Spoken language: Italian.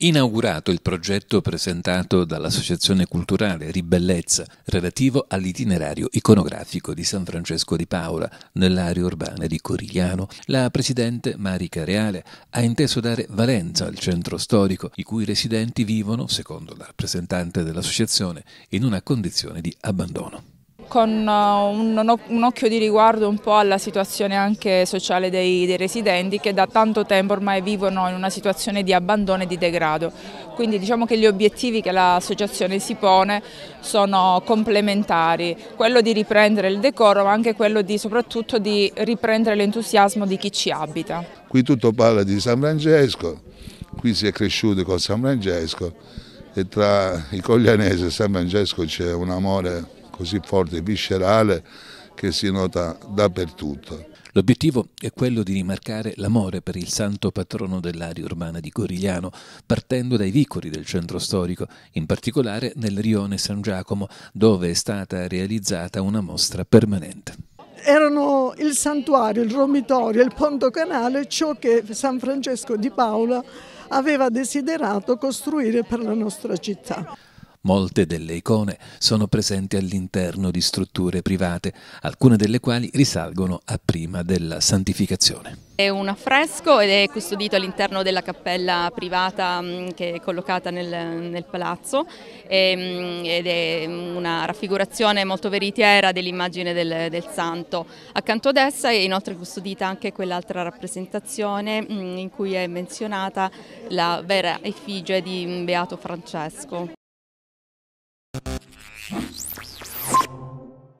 Inaugurato il progetto presentato dall'Associazione Culturale Ribellezza relativo all'itinerario iconografico di San Francesco di Paola nell'area urbana di Corigliano, la presidente Marica Reale ha inteso dare valenza al centro storico, i cui residenti vivono, secondo la rappresentante dell'associazione, in una condizione di abbandono con eh, un, un, occhio di riguardo un po' alla situazione anche sociale dei, dei, residenti che da tanto tempo ormai vivono in una situazione di abbandono e di degrado. Quindi diciamo che gli obiettivi che l'associazione si pone sono complementari, quello di riprendere il decoro ma anche quello di, soprattutto di riprendere l'entusiasmo di chi ci abita. Qui tutto parla di San Francesco, qui si è cresciuto con San Francesco e tra i Coglianesi e San Francesco c'è un amore così forte e viscerale che si nota dappertutto. L'obiettivo è quello di rimarcare l'amore per il santo patrono dell'area urbana di Corigliano, partendo dai vicoli del centro storico, in particolare nel rione San Giacomo, dove è stata realizzata una mostra permanente. Erano il santuario, il romitorio, il ponto canale, ciò che San Francesco di Paola aveva desiderato costruire per la nostra città. Molte delle icone sono presenti all'interno di strutture private, alcune delle quali risalgono a prima della santificazione. È un affresco ed è custodito all'interno della cappella privata mm, che è collocata nel, nel palazzo mm, ed è una raffigurazione molto veritiera dell'immagine del, del, santo. Accanto ad essa è inoltre custodita anche quell'altra rappresentazione mm, in cui è menzionata la vera effigie di Beato Francesco.